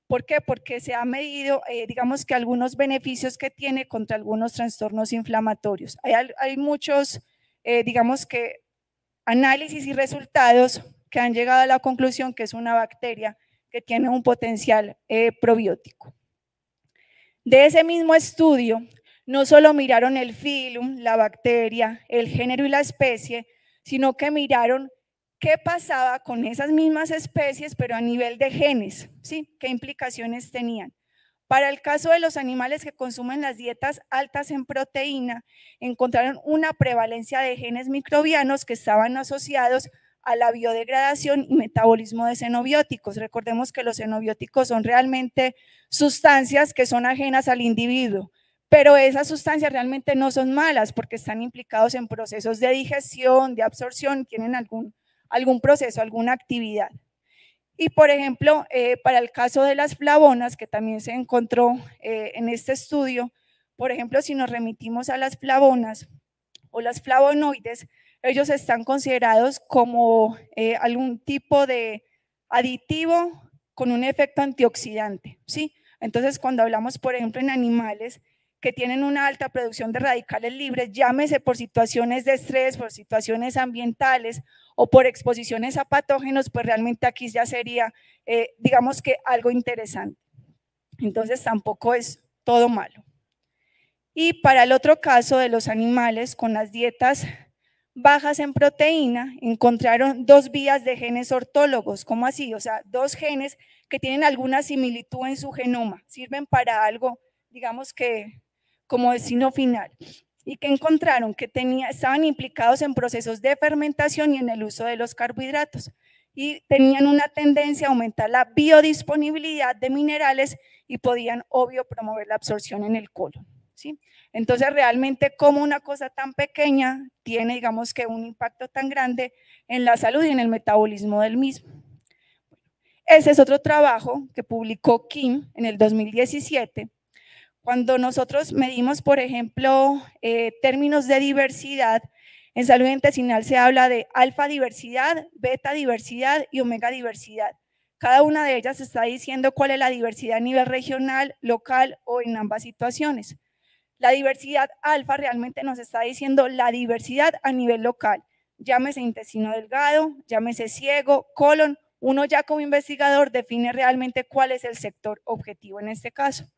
¿Por qué? Porque se ha medido, eh, digamos que algunos beneficios que tiene contra algunos trastornos inflamatorios. Hay, muchos, eh, digamos que análisis y resultados que han llegado a la conclusión que es una bacteria que tiene un potencial eh, probiótico. De ese mismo estudio, no solo miraron el filum, la bacteria, el género y la especie, sino que miraron qué pasaba con esas mismas especies, pero a nivel de genes, ¿sí? ¿Qué implicaciones tenían? Para el caso de los animales que consumen las dietas altas en proteína, encontraron una prevalencia de genes microbianos que estaban asociados a la biodegradación y metabolismo de xenobióticos. Recordemos que los xenobióticos son realmente sustancias que son ajenas al individuo, pero esas sustancias realmente no son malas porque están implicados en procesos de digestión, de absorción, tienen algún, algún proceso, alguna actividad. Y por ejemplo, eh, para el caso de las flavonas, que también se encontró eh, en este estudio, por ejemplo, si nos remitimos a las flavonas o las flavonoides, ellos están considerados como eh, algún tipo de aditivo con un efecto antioxidante, ¿sí? Entonces, cuando hablamos, por ejemplo, en animales que tienen una alta producción de radicales libres, llámese por situaciones de estrés, por situaciones ambientales o por exposiciones a patógenos, pues realmente aquí ya sería, eh, digamos que algo interesante. Entonces tampoco es todo malo. Y para el otro caso de los animales con las dietas bajas en proteína, encontraron dos vías de genes ortólogos, ¿cómo así? O sea, dos genes que tienen alguna similitud en su genoma, sirven para algo, digamos que como destino final y que encontraron que tenía, estaban implicados en procesos de fermentación y en el uso de los carbohidratos y tenían una tendencia a aumentar la biodisponibilidad de minerales y podían, obvio, promover la absorción en el colon. ¿sí? Entonces, realmente, como una cosa tan pequeña tiene, digamos que, un impacto tan grande en la salud y en el metabolismo del mismo. Ese es otro trabajo que publicó Kim en el 2017 cuando nosotros medimos, por ejemplo, eh, términos de diversidad, en salud intestinal se habla de alfa diversidad, beta diversidad y omega diversidad. Cada una de ellas está diciendo cuál es la diversidad a nivel regional, local o en ambas situaciones. La diversidad alfa realmente nos está diciendo la diversidad a nivel local, llámese intestino delgado, llámese ciego, colon. Uno ya como investigador define realmente cuál es el sector objetivo en este caso.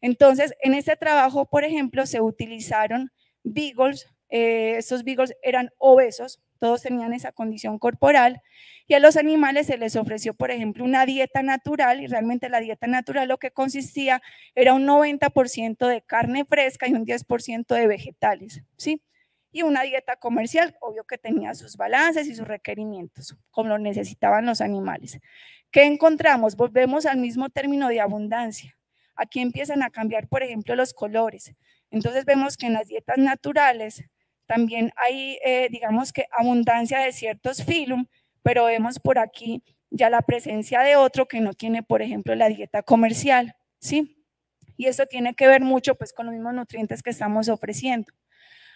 Entonces, en este trabajo, por ejemplo, se utilizaron beagles, eh, esos beagles eran obesos, todos tenían esa condición corporal, y a los animales se les ofreció, por ejemplo, una dieta natural, y realmente la dieta natural lo que consistía era un 90% de carne fresca y un 10% de vegetales, ¿sí? Y una dieta comercial, obvio que tenía sus balances y sus requerimientos, como lo necesitaban los animales. ¿Qué encontramos? Volvemos al mismo término de abundancia. Aquí empiezan a cambiar, por ejemplo, los colores. Entonces vemos que en las dietas naturales también hay, eh, digamos que, abundancia de ciertos filum, pero vemos por aquí ya la presencia de otro que no tiene, por ejemplo, la dieta comercial, ¿sí? Y eso tiene que ver mucho pues con los mismos nutrientes que estamos ofreciendo.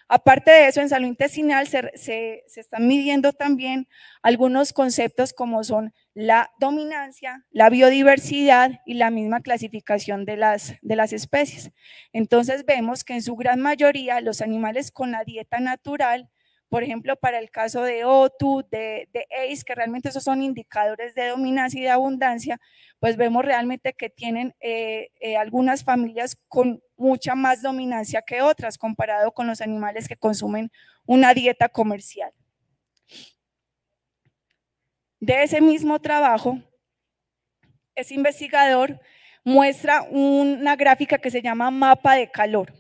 Aparte de eso, en salud intestinal se, están midiendo también algunos conceptos como son la dominancia, la biodiversidad y la misma clasificación de las especies. Entonces vemos que en su gran mayoría los animales con la dieta natural por ejemplo, para el caso de OTU, de, de ACE, que realmente esos son indicadores de dominancia y de abundancia, pues vemos realmente que tienen eh, eh, algunas familias con mucha más dominancia que otras comparado con los animales que consumen una dieta comercial. De ese mismo trabajo, ese investigador muestra una gráfica que se llama mapa de calor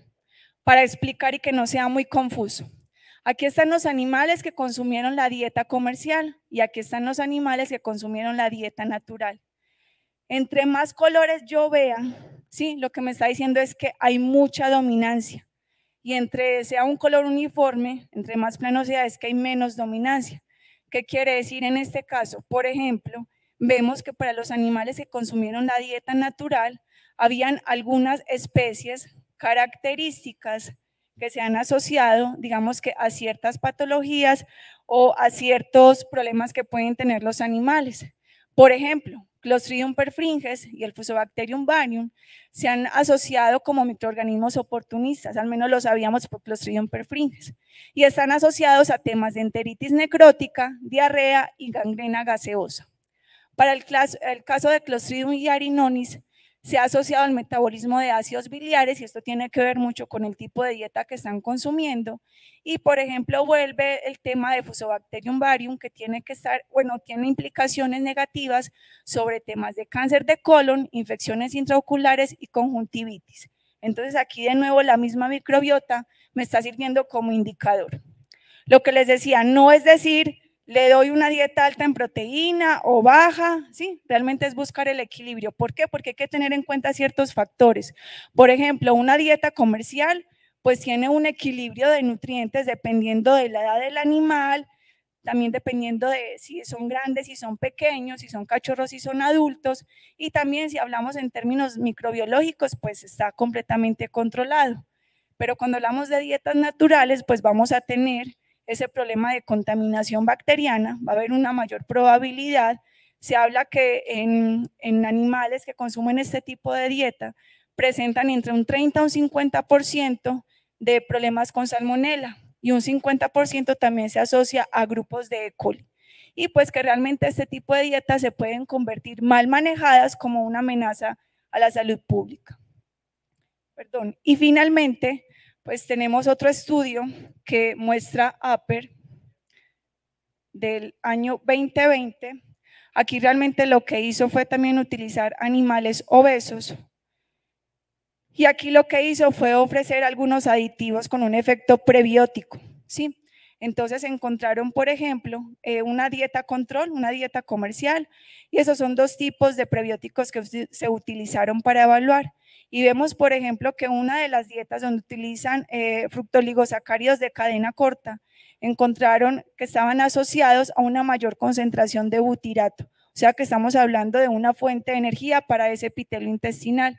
para explicar y que no sea muy confuso. Aquí están los animales que consumieron la dieta comercial y aquí están los animales que consumieron la dieta natural. Entre más colores yo vea, sí, lo que me está diciendo es que hay mucha dominancia. Y entre sea un color uniforme, entre más plano sea, es que hay menos dominancia. ¿Qué quiere decir en este caso? Por ejemplo, vemos que para los animales que consumieron la dieta natural, habían algunas especies características que se han asociado, digamos que a ciertas patologías o a ciertos problemas que pueden tener los animales. Por ejemplo, Clostridium perfringes y el Fusobacterium banium se han asociado como microorganismos oportunistas, al menos lo sabíamos por Clostridium perfringes, y están asociados a temas de enteritis necrótica, diarrea y gangrena gaseosa. Para el, caso de Clostridium arinonis se ha asociado al metabolismo de ácidos biliares y esto tiene que ver mucho con el tipo de dieta que están consumiendo. Y por ejemplo, vuelve el tema de Fusobacterium varium que tiene que estar, bueno, tiene implicaciones negativas sobre temas de cáncer de colon, infecciones intraoculares y conjuntivitis. Entonces aquí de nuevo la misma microbiota me está sirviendo como indicador. Lo que les decía, no es decir le doy una dieta alta en proteína o baja, ¿sí? Realmente es buscar el equilibrio. ¿Por qué? Porque hay que tener en cuenta ciertos factores. Por ejemplo, una dieta comercial, pues tiene un equilibrio de nutrientes dependiendo de la edad del animal, también dependiendo de si son grandes, si son pequeños, si son cachorros, si son adultos, y también si hablamos en términos microbiológicos, pues está completamente controlado. Pero cuando hablamos de dietas naturales, pues vamos a tener ese problema de contaminación bacteriana, va a haber una mayor probabilidad. Se habla que en, animales que consumen este tipo de dieta presentan entre un 30 a un 50% de problemas con salmonela y un 50% también se asocia a grupos de E. coli. Y pues que realmente este tipo de dietas se pueden convertir mal manejadas como una amenaza a la salud pública. Perdón. Y finalmente, pues tenemos otro estudio que muestra APER del año 2020. Aquí realmente lo que hizo fue también utilizar animales obesos. Y aquí lo que hizo fue ofrecer algunos aditivos con un efecto prebiótico, ¿sí? Entonces encontraron, por ejemplo, eh, una dieta control, una dieta comercial, y esos son dos tipos de prebióticos que se utilizaron para evaluar. Y vemos, por ejemplo, que una de las dietas donde utilizan eh, fructoligosacáridos de cadena corta, encontraron que estaban asociados a una mayor concentración de butirato. O sea que estamos hablando de una fuente de energía para ese epitelio intestinal.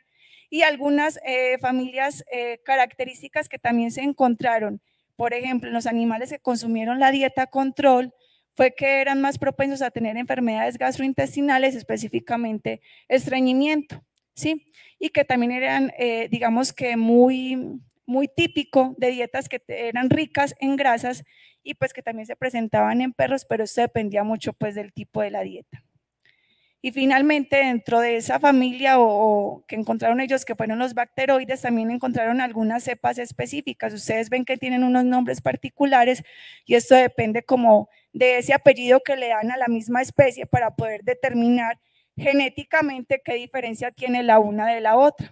Y algunas eh, familias eh, características que también se encontraron por ejemplo, en los animales que consumieron la dieta control, fue que eran más propensos a tener enfermedades gastrointestinales, específicamente estreñimiento, ¿sí? Y que también eran, eh, digamos que muy, muy típico de dietas que eran ricas en grasas y pues que también se presentaban en perros, pero eso dependía mucho pues del tipo de la dieta. Y finalmente, dentro de esa familia o, que encontraron ellos que fueron los bacteroides, también encontraron algunas cepas específicas. Ustedes ven que tienen unos nombres particulares y esto depende como de ese apellido que le dan a la misma especie para poder determinar genéticamente qué diferencia tiene la una de la otra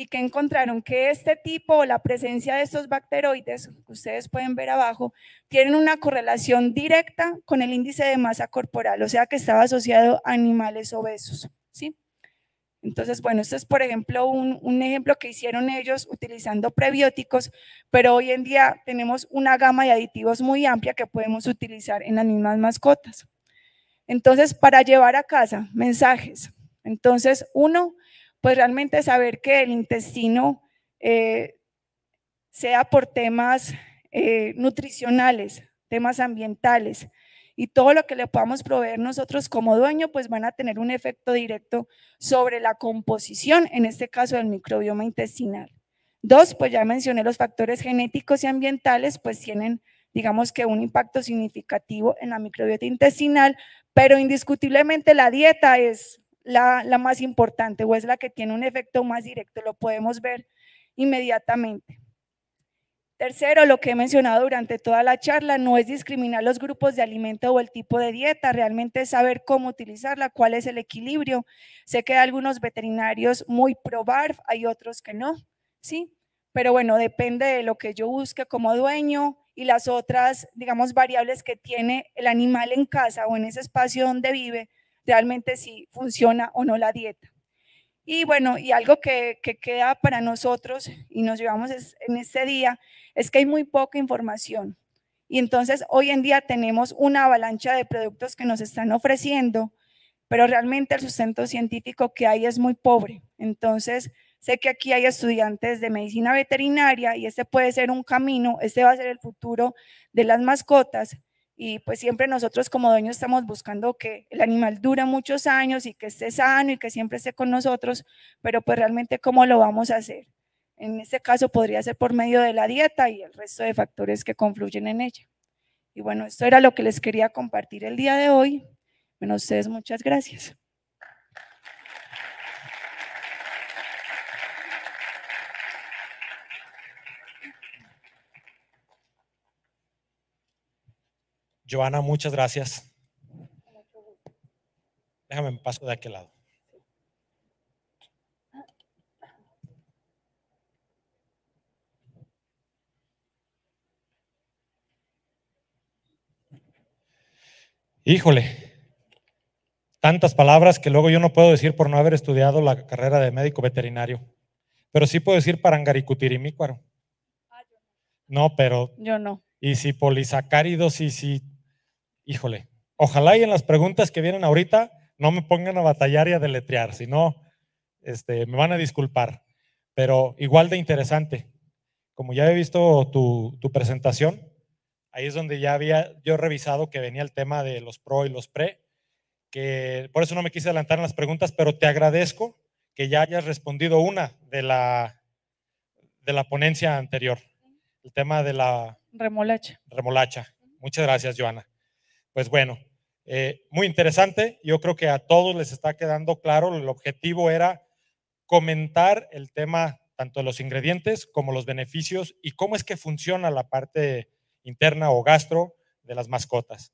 y que encontraron que este tipo o la presencia de estos bacteroides, que ustedes pueden ver abajo, tienen una correlación directa con el índice de masa corporal, o sea que estaba asociado a animales obesos. ¿sí? Entonces, bueno, esto es, por ejemplo, un, ejemplo que hicieron ellos utilizando prebióticos, pero hoy en día tenemos una gama de aditivos muy amplia que podemos utilizar en animales mascotas. Entonces, para llevar a casa mensajes. Entonces, uno, pues realmente saber que el intestino, eh, sea por temas eh, nutricionales, temas ambientales y todo lo que le podamos proveer nosotros como dueño, pues van a tener un efecto directo sobre la composición, en este caso del microbioma intestinal. Dos, pues ya mencioné los factores genéticos y ambientales, pues tienen, digamos que un impacto significativo en la microbiota intestinal, pero indiscutiblemente la dieta es la, más importante o es la que tiene un efecto más directo, lo podemos ver inmediatamente. Tercero, lo que he mencionado durante toda la charla, no es discriminar los grupos de alimento o el tipo de dieta, realmente es saber cómo utilizarla, cuál es el equilibrio. Sé que hay algunos veterinarios muy pro barf, hay otros que no, ¿sí? Pero bueno, depende de lo que yo busque como dueño y las otras, digamos, variables que tiene el animal en casa o en ese espacio donde vive realmente si funciona o no la dieta. Y bueno, y algo que, queda para nosotros y nos llevamos en este día es que hay muy poca información. Y entonces hoy en día tenemos una avalancha de productos que nos están ofreciendo, pero realmente el sustento científico que hay es muy pobre. Entonces, sé que aquí hay estudiantes de medicina veterinaria y este puede ser un camino, este va a ser el futuro de las mascotas, y pues siempre nosotros como dueños estamos buscando que el animal dura muchos años y que esté sano y que siempre esté con nosotros, pero pues realmente cómo lo vamos a hacer. En este caso podría ser por medio de la dieta y el resto de factores que confluyen en ella. Y bueno, esto era lo que les quería compartir el día de hoy. Bueno, ustedes muchas gracias. Joana, muchas gracias. Déjame paso de aquel lado. Híjole, tantas palabras que luego yo no puedo decir por no haber estudiado la carrera de médico veterinario, pero sí puedo decir parangaricutirimícuaro. Ah, no, pero. Yo no. Y si polisacáridos y si híjole, ojalá y en las preguntas que vienen ahorita no me pongan a batallar y a deletrear, si este, me van a disculpar, pero igual de interesante. Como ya he visto tu, tu presentación, ahí es donde ya había yo revisado que venía el tema de los pro y los pre, que por eso no me quise adelantar en las preguntas, pero te agradezco que ya hayas respondido una de la, de la ponencia anterior, el tema de la remolacha. remolacha. Muchas gracias, Joana pues bueno, eh, muy interesante. Yo creo que a todos les está quedando claro. El objetivo era comentar el tema tanto de los ingredientes como los beneficios y cómo es que funciona la parte interna o gastro de las mascotas.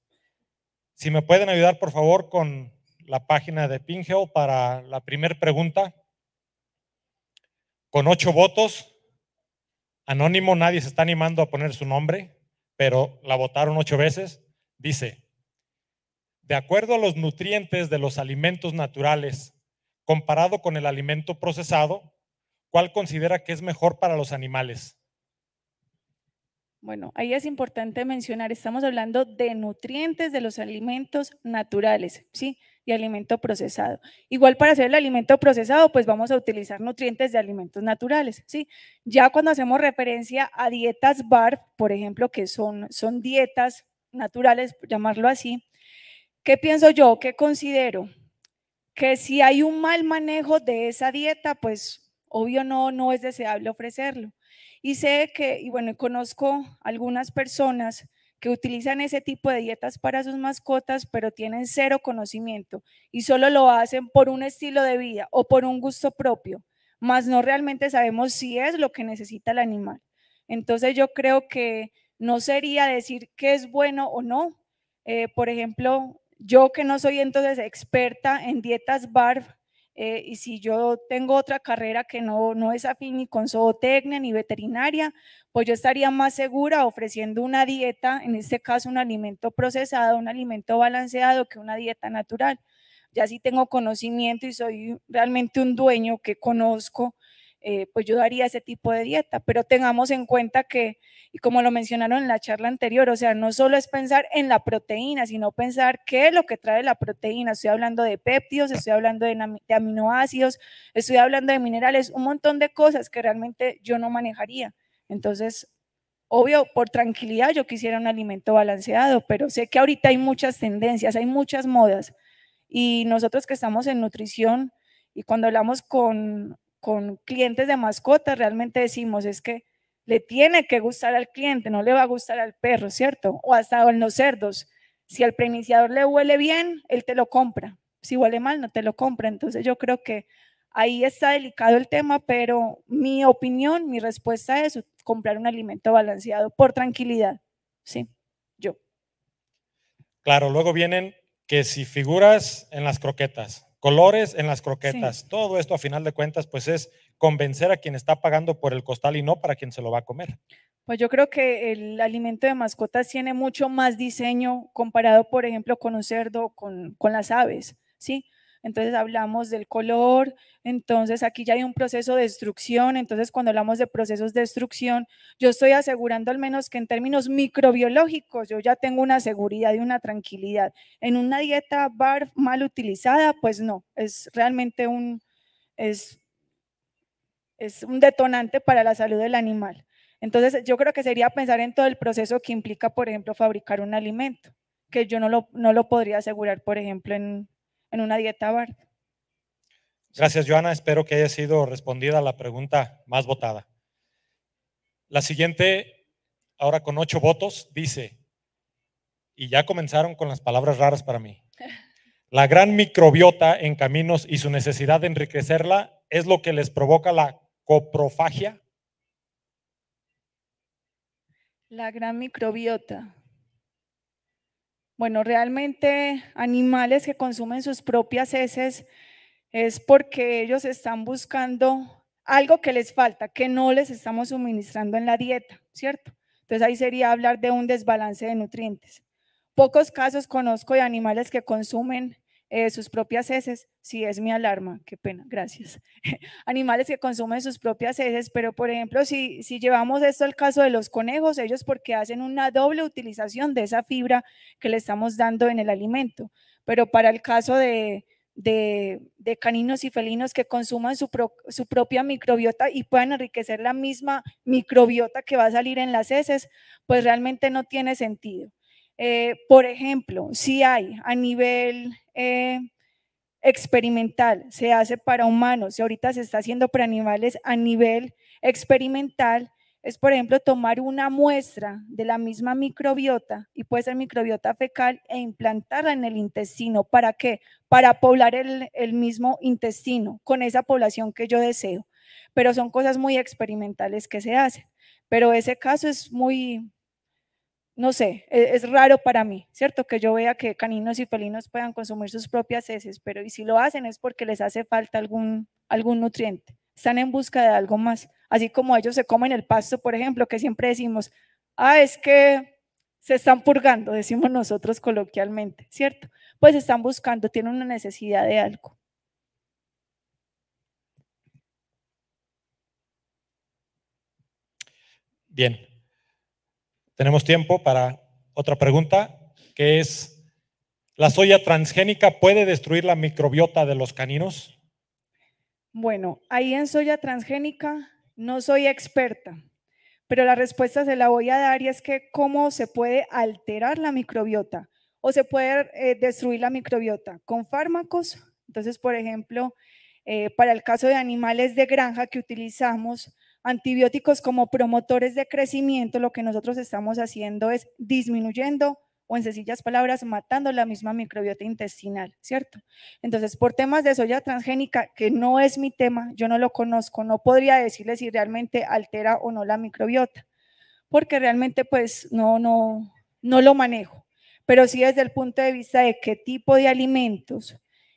Si me pueden ayudar, por favor, con la página de Pingel para la primera pregunta. Con ocho votos, anónimo, nadie se está animando a poner su nombre, pero la votaron ocho veces. Dice, de acuerdo a los nutrientes de los alimentos naturales comparado con el alimento procesado, ¿cuál considera que es mejor para los animales? Bueno, ahí es importante mencionar, estamos hablando de nutrientes de los alimentos naturales, ¿sí? Y alimento procesado. Igual para hacer el alimento procesado, pues vamos a utilizar nutrientes de alimentos naturales, ¿sí? Ya cuando hacemos referencia a dietas BARF, por ejemplo, que son, son dietas naturales, llamarlo así, ¿Qué pienso yo? ¿Qué considero? Que si hay un mal manejo de esa dieta, pues obvio no, no es deseable ofrecerlo. Y sé que, y bueno, conozco algunas personas que utilizan ese tipo de dietas para sus mascotas, pero tienen cero conocimiento y solo lo hacen por un estilo de vida o por un gusto propio, más no realmente sabemos si es lo que necesita el animal. Entonces yo creo que no sería decir que es bueno o no. Eh, por ejemplo, yo que no soy entonces experta en dietas BARF, eh, y si yo tengo otra carrera que no, no es afín ni con zootecnia ni veterinaria, pues yo estaría más segura ofreciendo una dieta, en este caso un alimento procesado, un alimento balanceado, que una dieta natural. Ya si tengo conocimiento y soy realmente un dueño que conozco eh, pues yo daría ese tipo de dieta, pero tengamos en cuenta que, y como lo mencionaron en la charla anterior, o sea, no solo es pensar en la proteína, sino pensar qué es lo que trae la proteína. Estoy hablando de péptidos, estoy hablando de aminoácidos, estoy hablando de minerales, un montón de cosas que realmente yo no manejaría. Entonces, Obvio, por tranquilidad yo quisiera un alimento balanceado, pero sé que ahorita hay muchas tendencias, hay muchas modas. Y nosotros que estamos en nutrición y cuando hablamos con con clientes de mascotas realmente decimos es que le tiene que gustar al cliente, no le va a gustar al perro, ¿cierto? O hasta en los cerdos. Si al preiniciador le huele bien, él te lo compra. Si huele mal, no te lo compra. Entonces yo creo que ahí está delicado el tema, pero mi opinión, mi respuesta es comprar un alimento balanceado por tranquilidad. Sí, yo. Claro, luego vienen que si figuras en las croquetas, colores en las croquetas. Todo esto a final de cuentas pues es convencer a quien está pagando por el costal y no para quien se lo va a comer. Pues yo creo que el alimento de mascotas tiene mucho más diseño comparado, por ejemplo, con un cerdo, con, con las aves, ¿sí? entonces hablamos del color, entonces aquí ya hay un proceso de destrucción, entonces cuando hablamos de procesos de destrucción, yo estoy asegurando al menos que en términos microbiológicos yo ya tengo una seguridad y una tranquilidad. En una dieta bar mal utilizada, pues no, es realmente un, es, es un detonante para la salud del animal. Entonces, yo creo que sería pensar en todo el proceso que implica, por ejemplo, fabricar un alimento, que yo no no lo podría asegurar, por ejemplo, en, en una dieta BART. Gracias, Joana. Espero que haya sido respondida la pregunta más votada. La siguiente, ahora con ocho votos, dice, y ya comenzaron con las palabras raras para mí, la gran microbiota en caminos y su necesidad de enriquecerla es lo que les provoca la coprofagia. La gran microbiota. Bueno, realmente animales que consumen sus propias heces es porque ellos están buscando algo que les falta, que no les estamos suministrando en la dieta, ¿cierto? Entonces ahí sería hablar de un desbalance de nutrientes. Pocos casos conozco de animales que consumen eh, sus propias heces, si es mi alarma, qué pena, gracias. Animales que consumen sus propias heces, pero por ejemplo, si, si llevamos esto al caso de los conejos, ellos porque hacen una doble utilización de esa fibra que le estamos dando en el alimento, pero para el caso de, de, caninos y felinos que consuman su, su, propia microbiota y puedan enriquecer la misma microbiota que va a salir en las heces, pues realmente no tiene sentido. Eh, por ejemplo, si hay a nivel eh, experimental, se hace para humanos y ahorita se está haciendo para animales a nivel experimental, es por ejemplo tomar una muestra de la misma microbiota y puede ser microbiota fecal e implantarla en el intestino. ¿Para qué? Para poblar el mismo intestino con esa población que yo deseo. Pero son cosas muy experimentales que se hacen. Pero ese caso es muy, no sé, e-, es, raro para mí, ¿cierto? Que yo vea que caninos y felinos puedan consumir sus propias heces, pero y si lo hacen es porque les hace falta algún, algún nutriente, están en busca de algo más, así como ellos se comen el pasto, por ejemplo, que siempre decimos, ah, es que se están purgando, decimos nosotros coloquialmente, ¿cierto? Pues están buscando, tienen una necesidad de algo. Bien, tenemos tiempo para otra pregunta, que es, ¿la soya transgénica puede destruir la microbiota de los caninos? Bueno, ahí en soya transgénica no soy experta, pero la respuesta se la voy a dar y es que cómo se puede alterar la microbiota o se puede eh, destruir la microbiota con fármacos. Entonces, por ejemplo, eh, para el caso de animales de granja que utilizamos, antibióticos como promotores de crecimiento, lo que nosotros estamos haciendo es disminuyendo o en sencillas palabras, matando la misma microbiota intestinal, ¿cierto? Entonces, por temas de soya transgénica, que no es mi tema, yo no lo conozco, no podría decirle si realmente altera o no la microbiota, porque realmente pues no, no, no lo manejo. Pero sí desde el punto de vista de qué tipo de alimentos,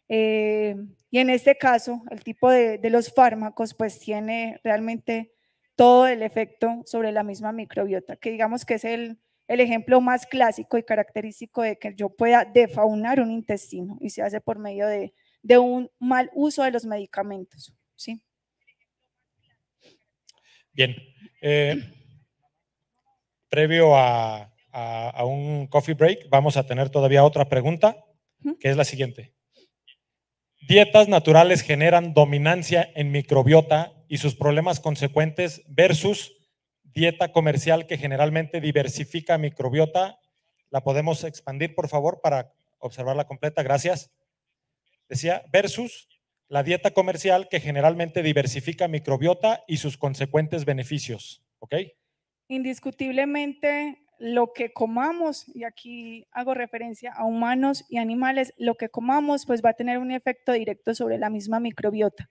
eh, y en este caso, el tipo de, de los fármacos, pues tiene realmente todo el efecto sobre la misma microbiota, que digamos que es el, ejemplo más clásico y característico de que yo pueda defaunar un intestino y se hace por medio de, un mal uso de los medicamentos. ¿sí? Bien. Eh, previo a, a, un coffee break, vamos a tener todavía otra pregunta, que es la siguiente. ¿Dietas naturales generan dominancia en microbiota y sus problemas consecuentes versus dieta comercial que generalmente diversifica microbiota. La podemos expandir, por favor, para observarla completa. Gracias. Decía, versus la dieta comercial que generalmente diversifica microbiota y sus consecuentes beneficios. ¿Ok? Indiscutiblemente, lo que comamos, y aquí hago referencia a humanos y animales, lo que comamos pues va a tener un efecto directo sobre la misma microbiota.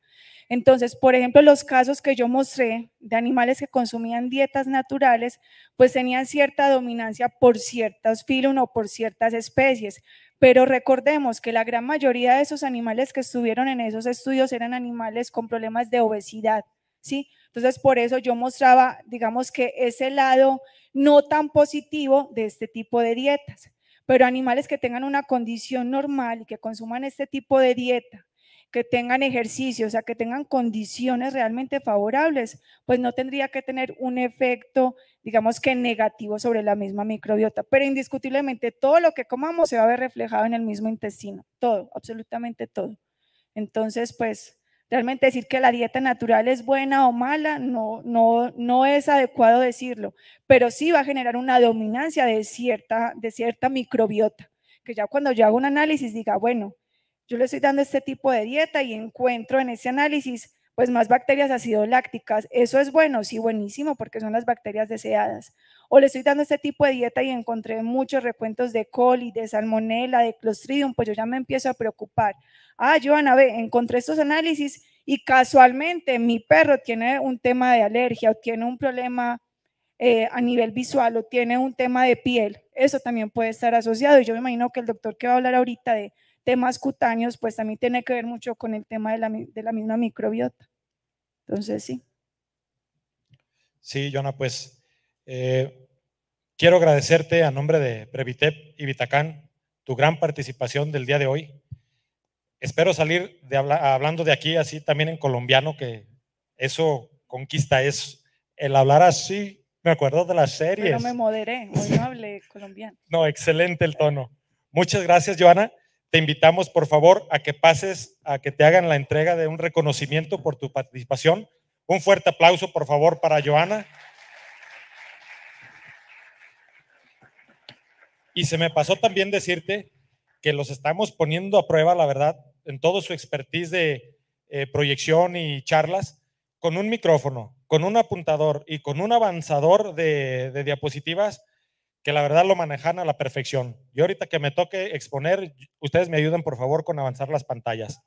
Entonces, por ejemplo, los casos que yo mostré de animales que consumían dietas naturales, pues tenían cierta dominancia por ciertos filum o por ciertas especies. Pero recordemos que la gran mayoría de esos animales que estuvieron en esos estudios eran animales con problemas de obesidad, ¿sí? Entonces, por eso yo mostraba, digamos que ese lado no tan positivo de este tipo de dietas. Pero animales que tengan una condición normal y que consuman este tipo de dieta, que tengan ejercicio, o sea, que tengan condiciones realmente favorables, pues no tendría que tener un efecto, digamos que negativo sobre la misma microbiota. Pero indiscutiblemente todo lo que comamos se va a ver reflejado en el mismo intestino, todo, absolutamente todo. Entonces, pues Realmente decir que la dieta natural es buena o mala no, no, no es adecuado decirlo, pero sí va a generar una dominancia de cierta, de cierta microbiota, que ya cuando yo hago un análisis diga, bueno, yo le estoy dando este tipo de dieta y encuentro en ese análisis pues más bacterias ácido lácticas. Eso es bueno, sí, buenísimo, porque son las bacterias deseadas o le estoy dando este tipo de dieta y encontré muchos recuentos de coli, de salmonella, de clostridium, pues yo ya me empiezo a preocupar. Ah, Joana, ve, encontré estos análisis y casualmente mi perro tiene un tema de alergia o tiene un problema eh, a nivel visual o tiene un tema de piel, eso también puede estar asociado. Y yo me imagino que el doctor que va a hablar ahorita de temas cutáneos, pues también tiene que ver mucho con el tema de la, de la misma microbiota. Entonces, sí. Sí, Joana, pues eh, quiero agradecerte a nombre de Previtep y Vitacán tu gran participación del día de hoy. Espero salir hablando de aquí así también en colombiano, que eso conquista es el hablar así. Me acuerdo de las series. No me moderé, hoy no colombiano. no, excelente el tono. Muchas gracias, Joana. Te invitamos, por favor, a que pases, a que te hagan la entrega de un reconocimiento por tu participación. Un fuerte aplauso, por favor, para Joana. Y se me pasó también decirte que los estamos poniendo a prueba, la verdad, en todo su expertise de eh, proyección y charlas, con un micrófono, con un apuntador y con un avanzador de, diapositivas que la verdad lo manejan a la perfección. Y ahorita que me toque exponer, ustedes me ayudan por favor con avanzar las pantallas.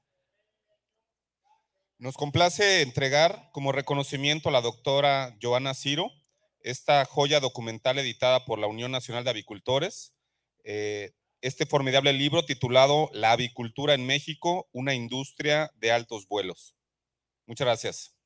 Nos complace entregar como reconocimiento a la doctora Joana Ciro esta joya documental editada por la Unión Nacional de Avicultores eh, este formidable libro titulado La avicultura en México, una industria de altos vuelos. Muchas gracias.